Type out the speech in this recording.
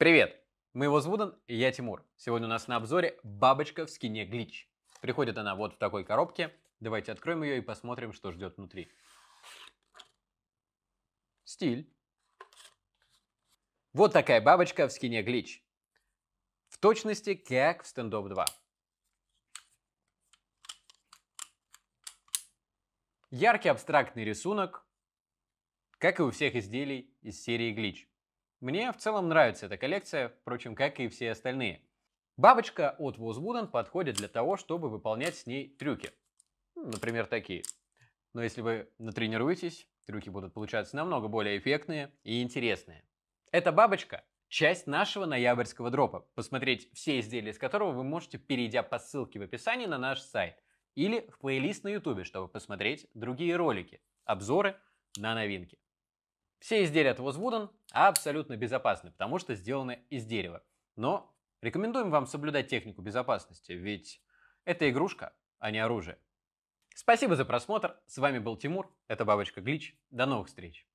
Привет! Мы его Вуден и я Тимур. Сегодня у нас на обзоре бабочка в скине Глич. Приходит она вот в такой коробке. Давайте откроем ее и посмотрим, что ждет внутри. Стиль. Вот такая бабочка в скине Глич. В точности, как в стендоп 2. Яркий абстрактный рисунок, как и у всех изделий из серии Glitch. Мне в целом нравится эта коллекция, впрочем, как и все остальные. Бабочка от Возвуден подходит для того, чтобы выполнять с ней трюки. Ну, например, такие. Но если вы натренируетесь, трюки будут получаться намного более эффектные и интересные. Эта бабочка – часть нашего ноябрьского дропа, посмотреть все изделия из которого вы можете, перейдя по ссылке в описании на наш сайт или в плейлист на YouTube, чтобы посмотреть другие ролики, обзоры на новинки. Все изделия от Возвуден абсолютно безопасны, потому что сделаны из дерева. Но рекомендуем вам соблюдать технику безопасности, ведь это игрушка, а не оружие. Спасибо за просмотр. С вами был Тимур, это Бабочка Глич. До новых встреч.